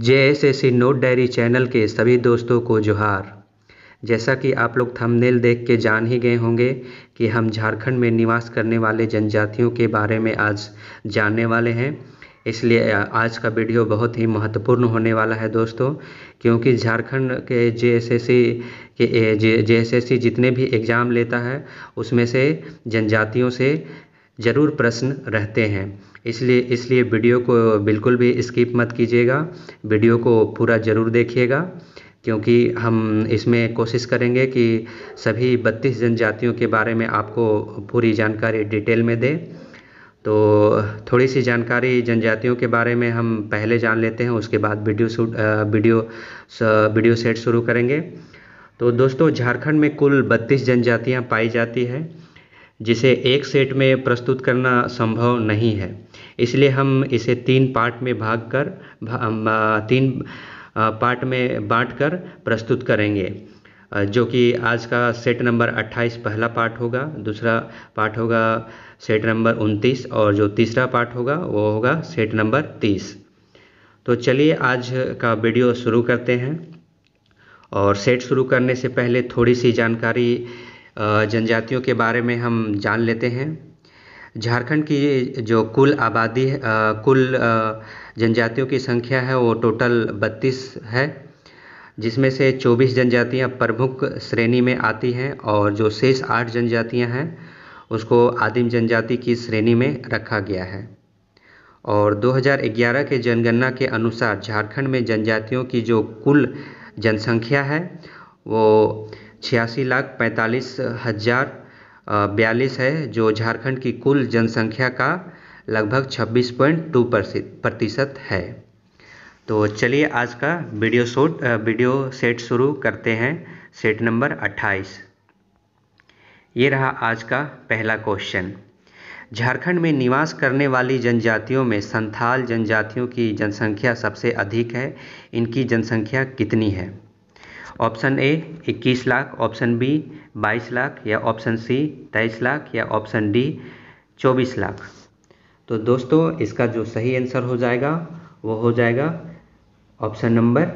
जे S S C note diary channel के सभी दोस्तों को जोहार जैसा कि आप लोग थंबनेल देख के जान ही गए होंगे कि हम झारखंड में निवास करने वाले जनजातियों के बारे में आज जानने वाले हैं इसलिए आज का वीडियो बहुत ही महत्वपूर्ण होने वाला है दोस्तों क्योंकि झारखंड के जे एस एस सी के जे एस एस सी जितने भी एग्ज़ाम लेता है उसमें से जनजातियों से ज़रूर प्रश्न रहते हैं इसलिए इसलिए वीडियो को बिल्कुल भी स्किप मत कीजिएगा वीडियो को पूरा ज़रूर देखिएगा क्योंकि हम इसमें कोशिश करेंगे कि सभी बत्तीस जनजातियों के बारे में आपको पूरी जानकारी डिटेल में दें तो थोड़ी सी जानकारी जनजातियों के बारे में हम पहले जान लेते हैं उसके बाद video shoot video video set शुरू करेंगे तो दोस्तों झारखंड में कुल बत्तीस जनजातियाँ पाई जाती हैं जिसे एक सेट में प्रस्तुत करना संभव नहीं है इसलिए हम इसे तीन पार्ट में भाग कर तीन पार्ट में बाँट कर प्रस्तुत करेंगे जो कि आज का सेट नंबर 28 पहला पार्ट होगा दूसरा पार्ट होगा सेट नंबर 29 और जो तीसरा पार्ट होगा वो होगा सेट नंबर 30 तो चलिए आज का वीडियो शुरू करते हैं और सेट शुरू करने से पहले थोड़ी सी जानकारी जनजातियों के बारे में हम जान लेते हैं झारखंड की जो कुल आबादी कुल जनजातियों की संख्या है वो टोटल बत्तीस है जिसमें से चौबीस जनजातियाँ प्रमुख श्रेणी में आती हैं और जो शेष आठ जनजातियाँ हैं उसको आदिम जनजाति की श्रेणी में रखा गया है और 2011 के जनगणना के अनुसार झारखंड में जनजातियों की जो कुल जनसंख्या है वो छियासी लाख पैंतालीस हज़ार बयालीस है जो झारखंड की कुल जनसंख्या का लगभग छब्बीस पॉइंट टू प्रतिशत है तो चलिए आज का वीडियो शोट वीडियो सेट शुरू करते हैं सेट नंबर अट्ठाईस ये रहा आज का पहला क्वेश्चन झारखंड में निवास करने वाली जनजातियों में संथाल जनजातियों की जनसंख्या सबसे अधिक है इनकी जनसंख्या कितनी है option A 21 lakh option B 22 lakh या ऑप्शन सी 23 लाख या ऑप्शन डी 24 लाख तो दोस्तों इसका जो सही आंसर हो जाएगा वो हो जाएगा ऑप्शन नंबर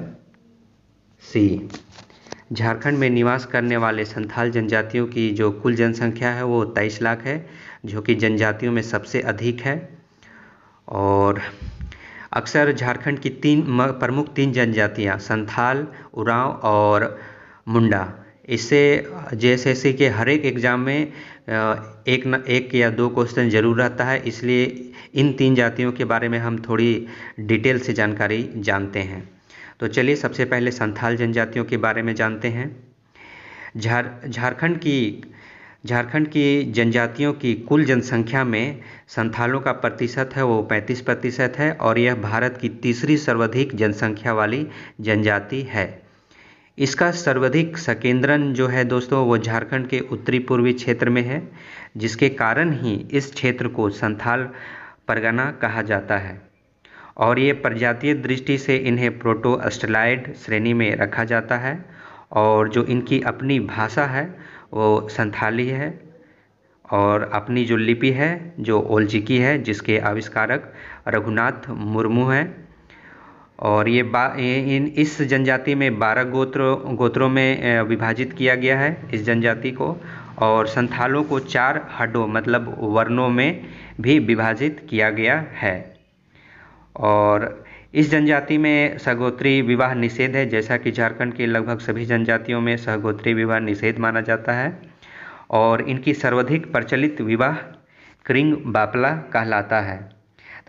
सी झारखंड में निवास करने वाले संथाल जनजातियों की जो कुल जनसंख्या है वो 23 लाख है जो कि जनजातियों में सबसे अधिक है और अक्सर झारखंड की तीन प्रमुख तीन जनजातियाँ संथाल उरांव और मुंडा इससे जे के हर एक एग्ज़ाम में एक न एक या दो क्वेश्चन ज़रूर रहता है इसलिए इन तीन जातियों के बारे में हम थोड़ी डिटेल से जानकारी जानते हैं तो चलिए सबसे पहले संथाल जनजातियों के बारे में जानते हैं झार झारखंड की झारखंड की जनजातियों की कुल जनसंख्या में संथालों का प्रतिशत है वो पैंतीस प्रतिशत है और यह भारत की तीसरी सर्वाधिक जनसंख्या वाली जनजाति है इसका सर्वाधिक संकेंद्रण जो है दोस्तों वो झारखंड के उत्तरी पूर्वी क्षेत्र में है जिसके कारण ही इस क्षेत्र को संथाल परगना कहा जाता है और ये प्रजातीय दृष्टि से इन्हें प्रोटो अस्टलाइड श्रेणी में रखा जाता है और जो इनकी अपनी भाषा है वो संथाली है और अपनी जो लिपि है जो ओलचिकी है जिसके आविष्कारक रघुनाथ मुर्मू हैं और ये बा इन इस जनजाति में बारह गोत्र गोत्रों में विभाजित किया गया है इस जनजाति को और संथालों को चार हड्डों मतलब वर्णों में भी विभाजित किया गया है और इस जनजाति में सगोत्री विवाह निषेध है जैसा कि झारखंड के लगभग सभी जनजातियों में सगोत्री विवाह निषेध माना जाता है और इनकी सर्वाधिक प्रचलित विवाह क्रिंग बापला कहलाता है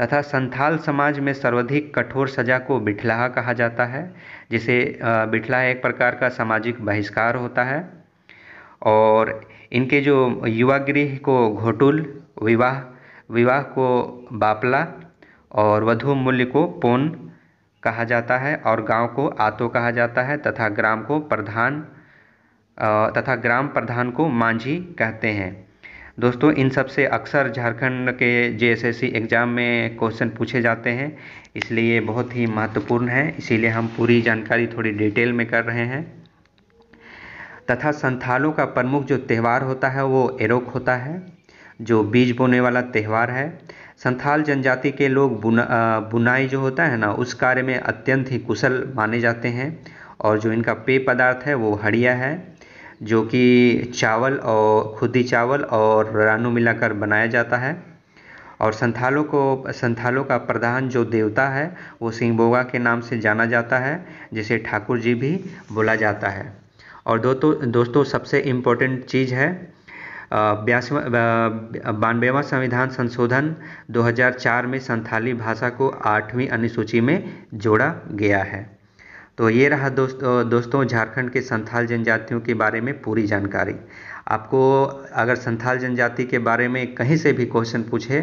तथा संथाल समाज में सर्वाधिक कठोर सजा को बिठलाहा कहा जाता है जिसे बिठलाहा एक प्रकार का सामाजिक बहिष्कार होता है और इनके जो युवा गृह को घोटुल विवाह विवाह को बापला और वधु मूल्य को पोन कहा जाता है और गांव को आतो कहा जाता है तथा ग्राम को प्रधान तथा ग्राम प्रधान को मांझी कहते हैं दोस्तों इन सब से अक्सर झारखंड के जे एग्ज़ाम में क्वेश्चन पूछे जाते हैं इसलिए बहुत ही महत्वपूर्ण है इसीलिए हम पूरी जानकारी थोड़ी डिटेल में कर रहे हैं तथा संथालों का प्रमुख जो त्यौहार होता है वो एरोक होता है जो बीज बोने वाला त्यौहार है संथाल जनजाति के लोग बुना बुनाई जो होता है ना उस कार्य में अत्यंत ही कुशल माने जाते हैं और जो इनका पेय पदार्थ है वो हड़िया है जो कि चावल और खुदी चावल और रानू मिलाकर बनाया जाता है और संथालों को संथालों का प्रधान जो देवता है वो सिंहबोगा के नाम से जाना जाता है जिसे ठाकुर जी भी बोला जाता है और दोस्तों दोस्तों सबसे इम्पोर्टेंट चीज़ है बयासवा बानवेवा संविधान संशोधन 2004 में संथाली भाषा को आठवीं अनुसूची में जोड़ा गया है तो ये रहा दोस्त दोस्तों झारखंड के संथाल जनजातियों के बारे में पूरी जानकारी आपको अगर संथाल जनजाति के बारे में कहीं से भी क्वेश्चन पूछे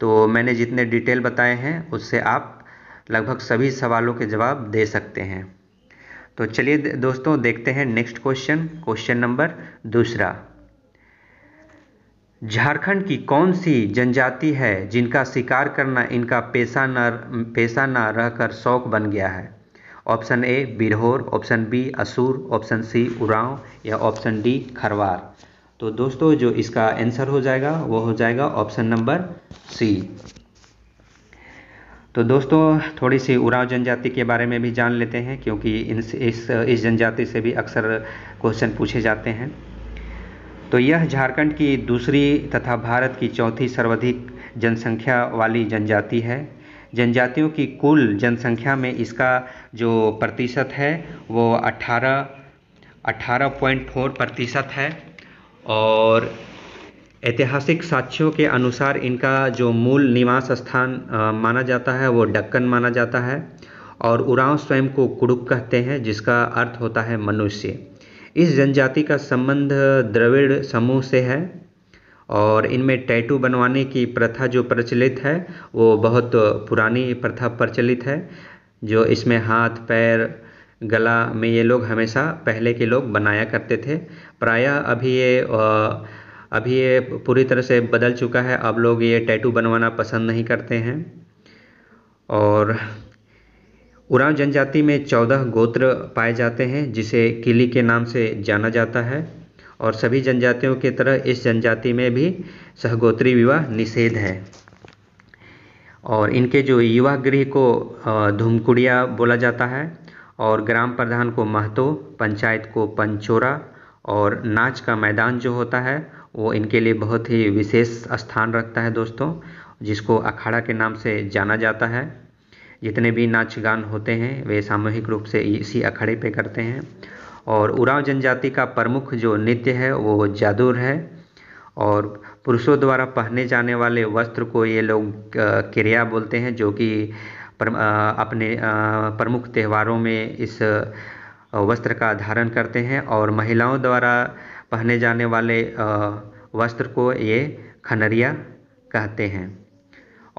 तो मैंने जितने डिटेल बताए हैं उससे आप लगभग सभी सवालों के जवाब दे सकते हैं तो चलिए दोस्तों देखते हैं नेक्स्ट क्वेश्चन क्वेश्चन नंबर दूसरा झारखंड की कौन सी जनजाति है जिनका शिकार करना इनका पेशा न पेशा न रहकर शौक बन गया है option A Birhor option B Asur option C Oraon या ऑप्शन डी खरवार तो दोस्तों जो इसका आंसर हो जाएगा वो हो जाएगा ऑप्शन नंबर सी तो दोस्तों थोड़ी सी उराव जनजाति के बारे में भी जान लेते हैं क्योंकि इन इस इस जनजाति से भी अक्सर क्वेश्चन पूछे जाते हैं तो यह झारखंड की दूसरी तथा भारत की चौथी सर्वाधिक जनसंख्या वाली जनजाति है जनजातियों की कुल जनसंख्या में इसका जो प्रतिशत है वो 18 18.4 प्रतिशत है और ऐतिहासिक साक्ष्यों के अनुसार इनका जो मूल निवास स्थान माना जाता है वो डक्कन माना जाता है और उरांव स्वयं को कुड़ुक कहते हैं जिसका अर्थ होता है मनुष्य इस जनजाति का संबंध द्रविड़ समूह से है और इनमें टैटू बनवाने की प्रथा जो प्रचलित है वो बहुत पुरानी प्रथा प्रचलित है जो इसमें हाथ पैर गला में ये लोग हमेशा पहले के लोग बनाया करते थे प्रायः अभी ये अभी ये पूरी तरह से बदल चुका है अब लोग ये टैटू बनवाना पसंद नहीं करते हैं और उरांव जनजाति में चौदह गोत्र पाए जाते हैं जिसे किली के नाम से जाना जाता है और सभी जनजातियों की तरह इस जनजाति में भी सहगोत्री विवाह निषेध है और इनके जो युवा गृह को धूमकुड़िया बोला जाता है और ग्राम प्रधान को महतो पंचायत को पंचोरा और नाच का मैदान जो होता है वो इनके लिए बहुत ही विशेष स्थान रखता है दोस्तों जिसको अखाड़ा के नाम से जाना जाता है जितने भी नाच गान होते हैं वे सामूहिक रूप से इसी अखाड़े पे करते हैं और उड़ाव जनजाति का प्रमुख जो नृत्य है वो जादूर है और पुरुषों द्वारा पहने जाने वाले वस्त्र को ये लोग किरिया बोलते हैं जो कि अपने प्रमुख त्योहारों में इस वस्त्र का धारण करते हैं और महिलाओं द्वारा पहने जाने वाले वस्त्र को ये खनरिया कहते हैं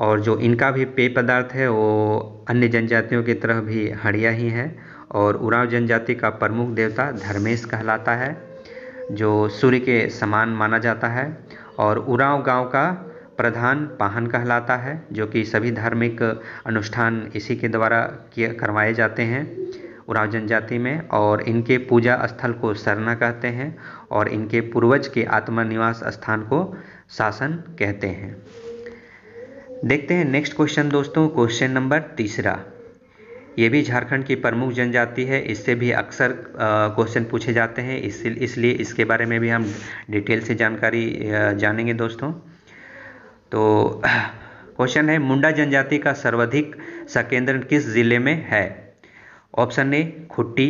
और जो इनका भी पेय पदार्थ है वो अन्य जनजातियों की तरह भी हड़िया ही है और उड़ाव जनजाति का प्रमुख देवता धर्मेश कहलाता है जो सूर्य के समान माना जाता है और उड़ाव गांव का प्रधान पाहन कहलाता है जो कि सभी धार्मिक अनुष्ठान इसी के द्वारा किए करवाए जाते हैं उरांव जनजाति में और इनके पूजा स्थल को सरना कहते हैं और इनके पूर्वज के आत्मनिवास स्थान को शासन कहते हैं देखते हैं नेक्स्ट क्वेश्चन दोस्तों क्वेश्चन नंबर तीसरा ये भी झारखंड की प्रमुख जनजाति है इससे भी अक्सर क्वेश्चन पूछे जाते हैं इसलिए इसके बारे में भी हम डिटेल से जानकारी जानेंगे दोस्तों तो क्वेश्चन है मुंडा जनजाति का सर्वाधिक संकेंद्रण किस जिले में है option A Khunti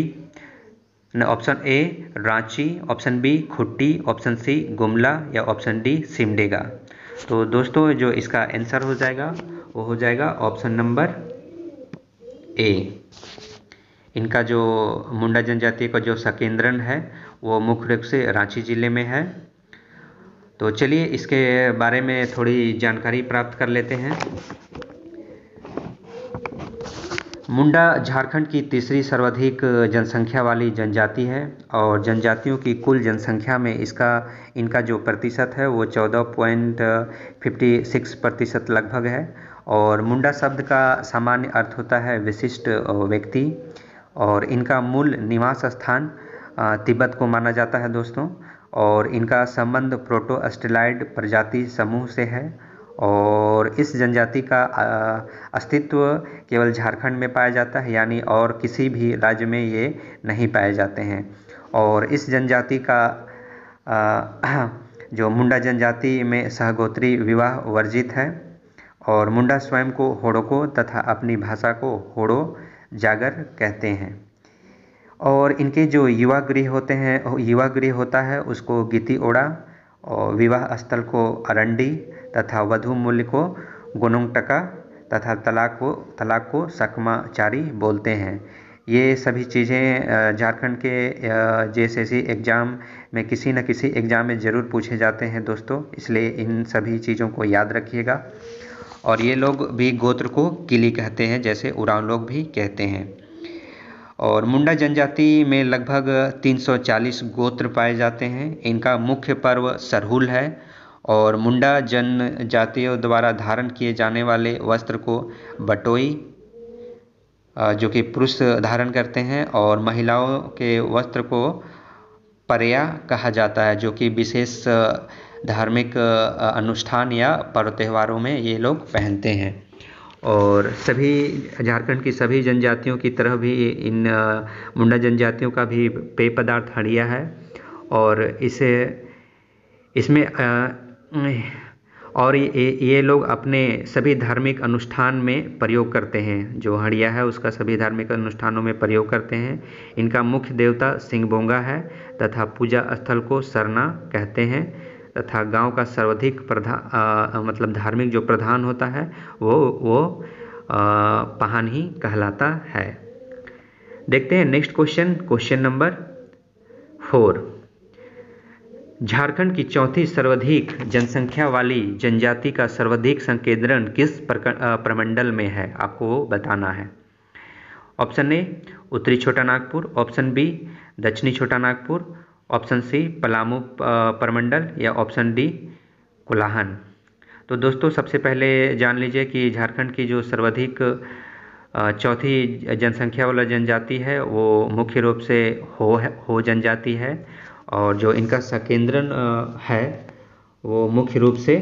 option A Ranchi option B Khunti option C Gumla या ऑप्शन डी सिमडेगा तो दोस्तों जो इसका आंसर हो जाएगा वो हो जाएगा ऑप्शन नंबर ए इनका जो मुंडा जनजाति का जो सकेंद्रन है वो मुख्य रूप से रांची ज़िले में है तो चलिए इसके बारे में थोड़ी जानकारी प्राप्त कर लेते हैं मुंडा झारखंड की तीसरी सर्वाधिक जनसंख्या वाली जनजाति है और जनजातियों की कुल जनसंख्या में इसका इनका जो प्रतिशत है वो चौदह पॉइंट फिफ्टी सिक्स प्रतिशत लगभग है और मुंडा शब्द का सामान्य अर्थ होता है विशिष्ट व्यक्ति और इनका मूल निवास स्थान तिब्बत को माना जाता है दोस्तों और इनका संबंध प्रोटो ऑस्ट्रेलाइड प्रजाति समूह से है और इस जनजाति का अस्तित्व केवल झारखंड में पाया जाता है यानी और किसी भी राज्य में ये नहीं पाए जाते हैं और इस जनजाति का जो मुंडा जनजाति में सहगोत्री विवाह वर्जित है और मुंडा स्वयं को होड़ोको तथा अपनी भाषा को होड़ो जागर कहते हैं और इनके जो युवा गृह होते हैं युवा गृह होता है उसको गीति ओड़ा और विवाह स्थल को अरंडी तथा वधु मूल्य को गुनुंग टका तथा तलाक को तलाक को सकमाचारी बोलते हैं ये सभी चीज़ें झारखंड के जे एग्ज़ाम में किसी न किसी एग्ज़ाम में ज़रूर पूछे जाते हैं दोस्तों इसलिए इन सभी चीज़ों को याद रखिएगा और ये लोग भी गोत्र को किली कहते हैं जैसे उराव लोग भी कहते हैं और मुंडा जनजाति में लगभग 340 गोत्र पाए जाते हैं इनका मुख्य पर्व सरहुल है और मुंडा जनजातियों द्वारा धारण किए जाने वाले वस्त्र को बटोई जो कि पुरुष धारण करते हैं और महिलाओं के वस्त्र को पर्या कहा जाता है जो कि विशेष धार्मिक अनुष्ठान या पर्व त्योहारों में ये लोग पहनते हैं और सभी झारखंड की सभी जनजातियों की तरह भी इन मुंडा जनजातियों का भी पेय पदार्थ हड़िया है और इसे इसमें और ये ये लोग अपने सभी धार्मिक अनुष्ठान में प्रयोग करते हैं जो हड़िया है उसका सभी धार्मिक अनुष्ठानों में प्रयोग करते हैं इनका मुख्य देवता सिंहबोंगा है तथा पूजा स्थल को सरना कहते हैं तथा गांव का सर्वाधिक प्रधान मतलब धार्मिक जो प्रधान होता है वो वो आ, पहान ही कहलाता है देखते हैं next question question number four Jharkhand की चौथी सर्वाधिक जनसंख्या वाली जनजाति का सर्वाधिक संकेंद्रण किस प्रमंडल में है आपको बताना है ऑप्शन ए उत्तरी छोटा नागपुर ऑप्शन बी दक्षिणी छोटा नागपुर ऑप्शन सी पलामू परमंडल या ऑप्शन डी कोलाहन तो दोस्तों सबसे पहले जान लीजिए कि झारखंड की जो सर्वाधिक चौथी जनसंख्या वाला जनजाति है वो मुख्य रूप से हो है हो जनजाति है और जो इनका संकेंद्रन है वो मुख्य रूप से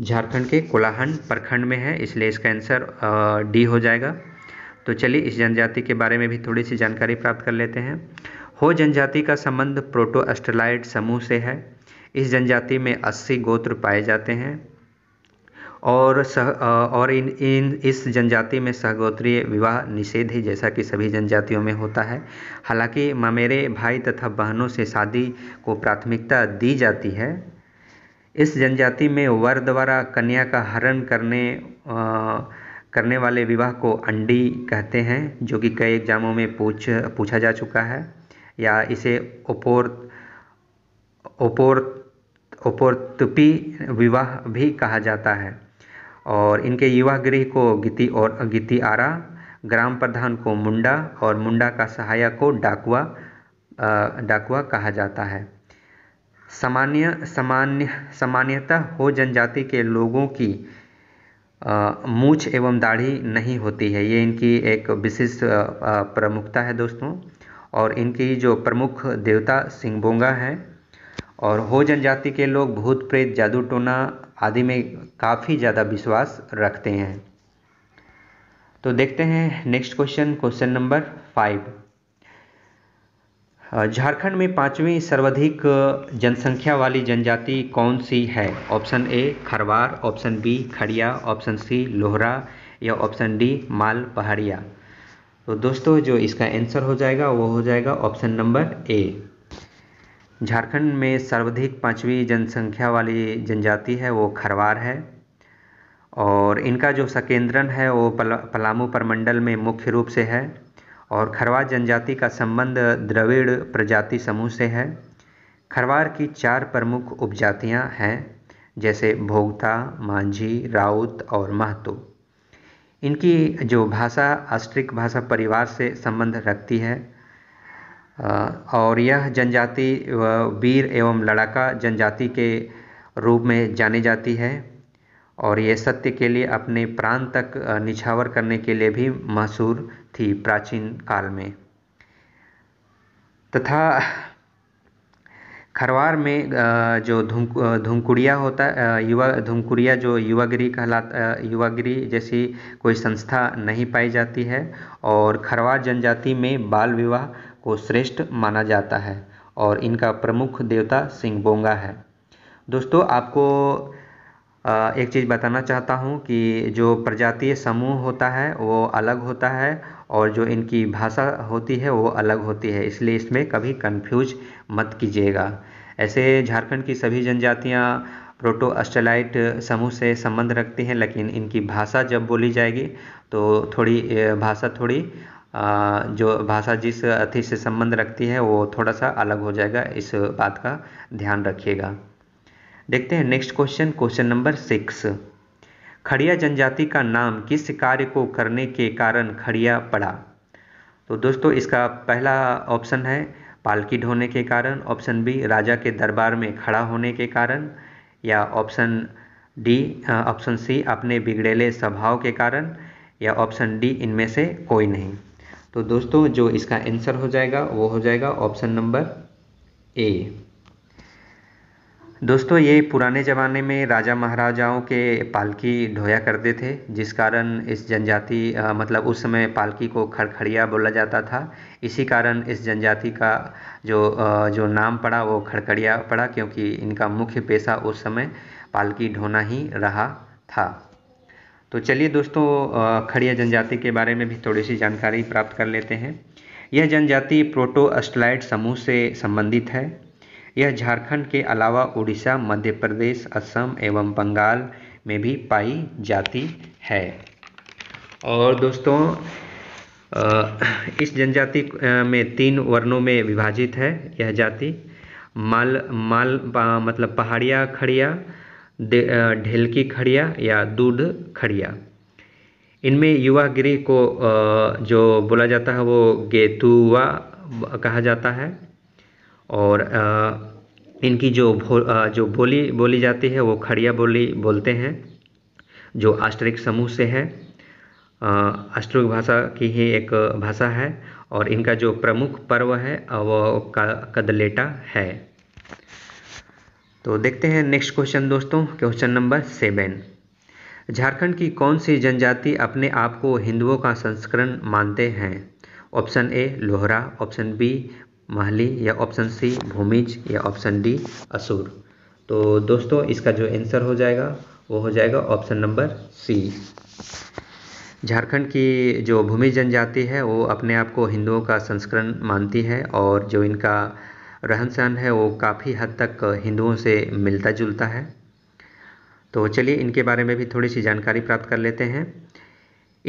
झारखंड के कोलाहन प्रखंड में है इसलिए इसका आंसर डी हो जाएगा तो चलिए इस जनजाति के बारे में भी थोड़ी सी जानकारी प्राप्त कर लेते हैं हो जनजाति का संबंध प्रोटो समूह से है इस जनजाति में 80 गोत्र पाए जाते हैं और सह और इन इन इस जनजाति में सहगोत्रीय विवाह निषेध है जैसा कि सभी जनजातियों में होता है हालांकि ममेरे भाई तथा बहनों से शादी को प्राथमिकता दी जाती है इस जनजाति में वर द्वारा कन्या का हरण करने आ, करने वाले विवाह को अंडी कहते हैं जो कि कई एग्जामों में पूछ पूछा जा चुका है या इसे ओपोर ओपोर ओपोर्तुपी विवाह भी कहा जाता है और इनके युवा गृह को गीति और गिति आरा ग्राम प्रधान को मुंडा और मुंडा का सहायक को डाकुआ डाकुआ कहा जाता है सामान्य सामान्य सामान्यतः हो जनजाति के लोगों की मूछ एवं दाढ़ी नहीं होती है ये इनकी एक विशिष्ट प्रमुखता है दोस्तों और इनकी जो प्रमुख देवता सिंगबोंगा है और हो जनजाति के लोग भूत प्रेत जादू टोना आदि में काफ़ी ज़्यादा विश्वास रखते हैं तो देखते हैं next question question number five Jharkhand में पांचवी सर्वाधिक जनसंख्या वाली जनजाति कौन सी है option A Kharwar option B Kharia option C Lohra या ऑप्शन डी माल पहाड़िया तो दोस्तों जो इसका आंसर हो जाएगा वो हो जाएगा ऑप्शन नंबर ए झारखंड में सर्वाधिक पाँचवीं जनसंख्या वाली जनजाति है वो खरवार है और इनका जो सकेंद्रन है वो पला, पलामू परमंडल में मुख्य रूप से है और खरवार जनजाति का संबंध द्रविड़ प्रजाति समूह से है खरवार की चार प्रमुख उपजातियां हैं जैसे भोगता मांझी राउत और महतो इनकी जो भाषा आस्ट्रिक भाषा परिवार से संबंध रखती है और यह जनजाति वीर एवं लड़ाका जनजाति के रूप में जानी जाती है और ये सत्य के लिए अपने प्राण तक निछावर करने के लिए भी मशहूर थी प्राचीन काल में तथा खरवार में जो धुम धुमकुड़िया होता युवा धुमकुड़िया जो युवागिरी कहलाता युवागिरी जैसी कोई संस्था नहीं पाई जाती है और खरवार जनजाति में बाल विवाह को श्रेष्ठ माना जाता है और इनका प्रमुख देवता बोंगा है दोस्तों आपको एक चीज़ बताना चाहता हूँ कि जो प्रजातीय समूह होता है वो अलग होता है और जो इनकी भाषा होती है वो अलग होती है इसलिए इसमें कभी कंफ्यूज मत कीजिएगा ऐसे झारखंड की सभी जनजातियाँ प्रोटो अस्टेलाइट समूह से संबंध रखती हैं लेकिन इनकी भाषा जब बोली जाएगी तो थोड़ी भाषा थोड़ी जो भाषा जिस अथि से संबंध रखती है वो थोड़ा सा अलग हो जाएगा इस बात का ध्यान रखिएगा देखते हैं next question question number six Kharia जनजाति का नाम किस कार्य को करने के कारण खड़िया पड़ा तो दोस्तों इसका पहला ऑप्शन है पालकी ढोने के कारण ऑप्शन बी राजा के दरबार में खड़ा होने के कारण या ऑप्शन डी ऑप्शन सी अपने बिगड़ेले स्वभाव के कारण या ऑप्शन डी इनमें से कोई नहीं तो दोस्तों जो इसका आंसर हो जाएगा वो हो जाएगा ऑप्शन नंबर ए दोस्तों ये पुराने ज़माने में राजा महाराजाओं के पालकी ढोया करते थे जिस कारण इस जनजाति मतलब उस समय पालकी को खड़खड़िया बोला जाता था इसी कारण इस जनजाति का जो आ, जो नाम पड़ा वो खड़खड़िया पड़ा क्योंकि इनका मुख्य पेशा उस समय पालकी ढोना ही रहा था तो चलिए दोस्तों खड़िया जनजाति के बारे में भी थोड़ी सी जानकारी प्राप्त कर लेते हैं यह जनजाति प्रोटो अस्टलाइट समूह से संबंधित है यह झारखंड के अलावा उड़ीसा मध्य प्रदेश असम एवं बंगाल में भी पाई जाती है और दोस्तों इस जनजाति में तीन वर्णों में विभाजित है यह जाति माल माल मतलब पहाड़िया खड़िया ढेलकी खड़िया या दूध खड़िया इनमें युवा गृह को जो बोला जाता है वो गेतुआ कहा जाता है और इनकी जो भो जो बोली बोली जाती है वो खड़िया बोली बोलते हैं जो आस्ट्रिक समूह से है अष्टुक भाषा की ही एक भाषा है और इनका जो प्रमुख पर्व है वो कदलेटा है तो देखते हैं नेक्स्ट क्वेश्चन दोस्तों क्वेश्चन नंबर सेवन झारखंड की कौन सी जनजाति अपने आप को हिंदुओं का संस्करण मानते हैं option A Lohra option B Mahli या ऑप्शन सी भूमिज या ऑप्शन डी असुर तो दोस्तों इसका जो आंसर हो जाएगा वो हो जाएगा ऑप्शन नंबर सी झारखंड की जो भूमि जनजाति है वो अपने आप को हिंदुओं का संस्करण मानती है और जो इनका रहन सहन है वो काफ़ी हद तक हिंदुओं से मिलता जुलता है तो चलिए इनके बारे में भी थोड़ी सी जानकारी प्राप्त कर लेते हैं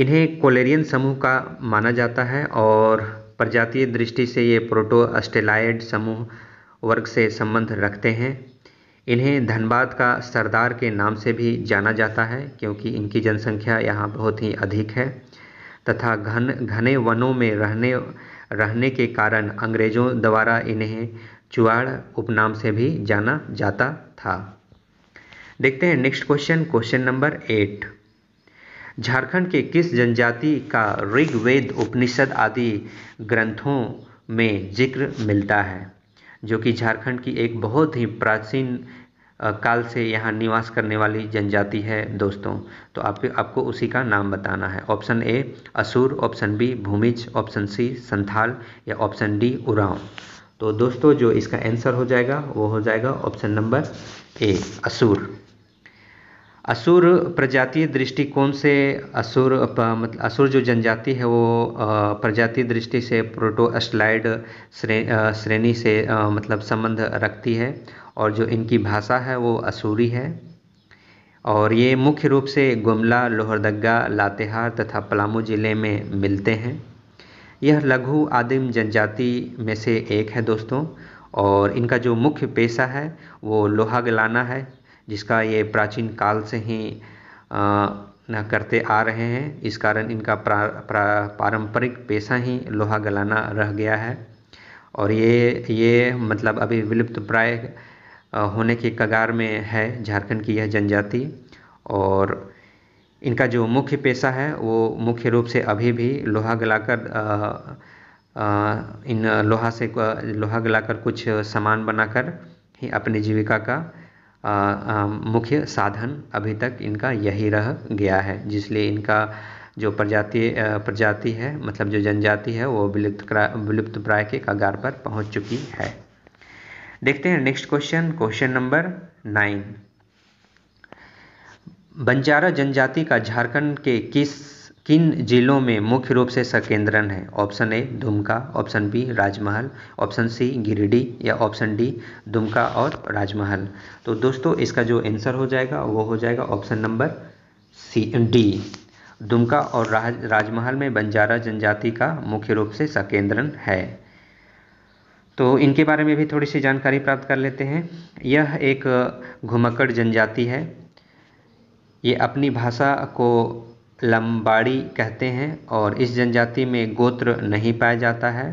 इन्हें कोलेरियन समूह का माना जाता है और प्रजातीय दृष्टि से ये प्रोटो अस्टेलाइड समूह वर्ग से संबंध रखते हैं इन्हें धनबाद का सरदार के नाम से भी जाना जाता है क्योंकि इनकी जनसंख्या यहाँ बहुत ही अधिक है तथा घन घने वनों में रहने रहने के कारण अंग्रेज़ों द्वारा इन्हें चुआड़ उपनाम से भी जाना जाता था देखते हैं next question question number eight Jharkhand के किस जनजाति का ऋग्वेद उपनिषद आदि ग्रंथों में जिक्र मिलता है जो कि झारखंड की एक बहुत ही प्राचीन काल से यहाँ निवास करने वाली जनजाति है दोस्तों तो आप आपको उसी का नाम बताना है option A Asur option B Bhumij option C Santhal या ऑप्शन डी उराव तो दोस्तों जो इसका आंसर हो जाएगा वो हो जाएगा ऑप्शन नंबर ए असुर असुर प्रजातीय दृष्टिकोण से असुर मतलब असुर जो जनजाति है वो प्रजातीय दृष्टि से प्रोटो श्रेणी से मतलब संबंध रखती है और जो इनकी भाषा है वो असूरी है और ये मुख्य रूप से गुमला लोहरदगा लातेहार तथा पलामू ज़िले में मिलते हैं यह लघु आदिम जनजाति में से एक है दोस्तों और इनका जो मुख्य पेशा है वो लोहा गलाना है जिसका ये प्राचीन काल से ही आ, करते आ रहे हैं इस कारण इनका प्रा, पारंपरिक पेशा ही लोहा गलाना रह गया है और ये ये मतलब अभी विलुप्त प्राय होने के कगार में है झारखंड की यह जनजाति और इनका जो मुख्य पेशा है वो मुख्य रूप से अभी भी लोहा गलाकर इन लोहा से लोहा गलाकर कुछ सामान बनाकर ही अपनी जीविका का मुख्य साधन अभी तक इनका यही रह गया है जिसलिए इनका जो प्रजाति प्रजाति है मतलब जो जनजाति है वो विलुप्त विलुप्त प्राय के कगार पर पहुंच चुकी है देखते हैं next question question number nine Banjara जनजाति का झारखंड के किस किन जिलों में मुख्य रूप से संकेंद्रण है option A Dumka option B Rajmahal option C Giridih या ऑप्शन डी दुमका और राजमहल तो दोस्तों इसका जो आंसर हो जाएगा वो हो जाएगा option number C D Dumka और राज, राजमहल में बंजारा जनजाति का मुख्य रूप से संकेंद्रण है तो इनके बारे में भी थोड़ी सी जानकारी प्राप्त कर लेते हैं यह एक घुमक्कड़ जनजाति है ये अपनी भाषा को लंबाड़ी कहते हैं और इस जनजाति में गोत्र नहीं पाया जाता है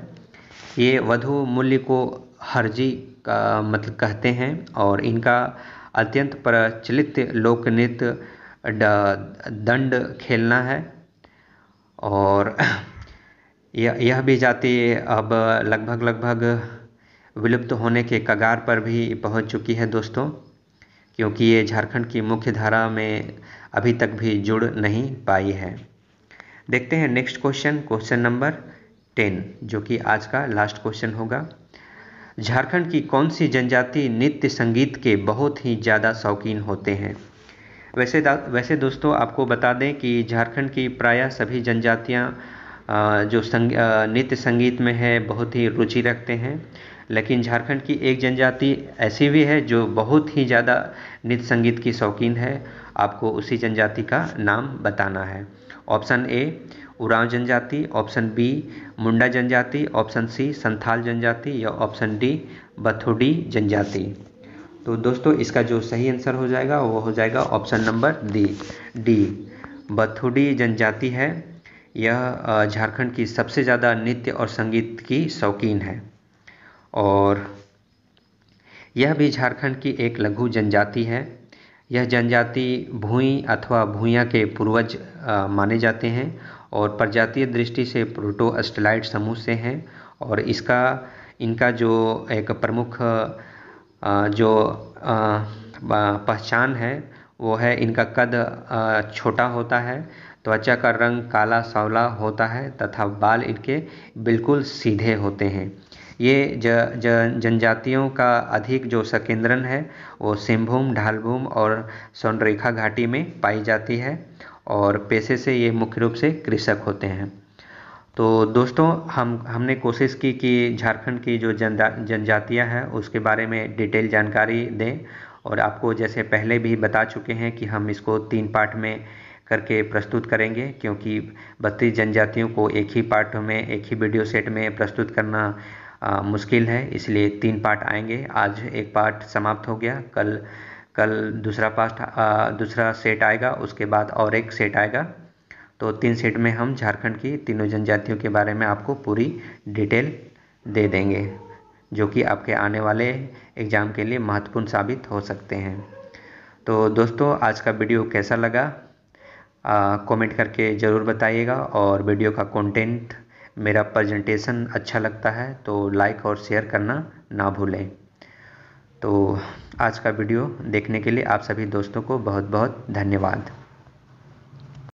ये वधु मूल्य को हरजी का मतलब कहते हैं और इनका अत्यंत प्रचलित लोक नृत्य दंड खेलना है और यह भी जाति अब लगभग लगभग विलुप्त होने के कगार पर भी पहुंच चुकी है दोस्तों क्योंकि ये झारखंड की मुख्य धारा में अभी तक भी जुड़ नहीं पाई है देखते हैं next question question number ten जो कि आज का लास्ट क्वेश्चन होगा झारखंड की कौन सी जनजाति नृत्य संगीत के बहुत ही ज़्यादा शौकीन होते हैं वैसे वैसे दोस्तों आपको बता दें कि झारखंड की प्रायः सभी जनजातियाँ जो संग नृत्य संगीत में है बहुत ही रुचि रखते हैं लेकिन झारखंड की एक जनजाति ऐसी भी है जो बहुत ही ज़्यादा नृत्य संगीत की शौकीन है आपको उसी जनजाति का नाम बताना है ऑप्शन ए उरांव जनजाति ऑप्शन बी मुंडा जनजाति ऑप्शन सी संथाल जनजाति या ऑप्शन डी बथुडी जनजाति तो दोस्तों इसका जो सही आंसर हो जाएगा वो हो जाएगा option number D D Bathudi जनजाति है यह झारखंड की सबसे ज़्यादा नृत्य और संगीत की शौकीन है और यह भी झारखंड की एक लघु जनजाति है यह जनजाति भूई अथवा भूया के पूर्वज माने जाते हैं और प्रजातीय दृष्टि से प्रोटो अस्टलाइट समूह से हैं और इसका इनका जो एक प्रमुख जो पहचान है वो है इनका कद छोटा होता है त्वचा का रंग काला सावला होता है तथा बाल इनके बिल्कुल सीधे होते हैं ये ज ज जनजातियों का अधिक जो सकेंद्रन है वो सिंहभूम ढालभूम और सोनरेखा घाटी में पाई जाती है और पैसे से ये मुख्य रूप से कृषक होते हैं तो दोस्तों हम हमने कोशिश की कि झारखंड की जो जनजा जनजातियाँ हैं उसके बारे में डिटेल जानकारी दें और आपको जैसे पहले भी बता चुके हैं कि हम इसको तीन पार्ट में करके प्रस्तुत करेंगे क्योंकि बत्तीस जनजातियों को एक ही पार्ट में एक ही वीडियो सेट में प्रस्तुत करना आ, मुश्किल है इसलिए तीन पार्ट आएंगे आज एक पार्ट समाप्त हो गया कल कल दूसरा पार्ट दूसरा सेट आएगा उसके बाद और एक सेट आएगा तो तीन सेट में हम झारखंड की तीनों जनजातियों के बारे में आपको पूरी डिटेल दे देंगे जो कि आपके आने वाले एग्ज़ाम के लिए महत्वपूर्ण साबित हो सकते हैं तो दोस्तों आज का वीडियो कैसा लगा कमेंट करके ज़रूर बताइएगा और वीडियो का कंटेंट मेरा प्रेजेंटेशन अच्छा लगता है तो लाइक और शेयर करना ना भूलें तो आज का वीडियो देखने के लिए आप सभी दोस्तों को बहुत बहुत धन्यवाद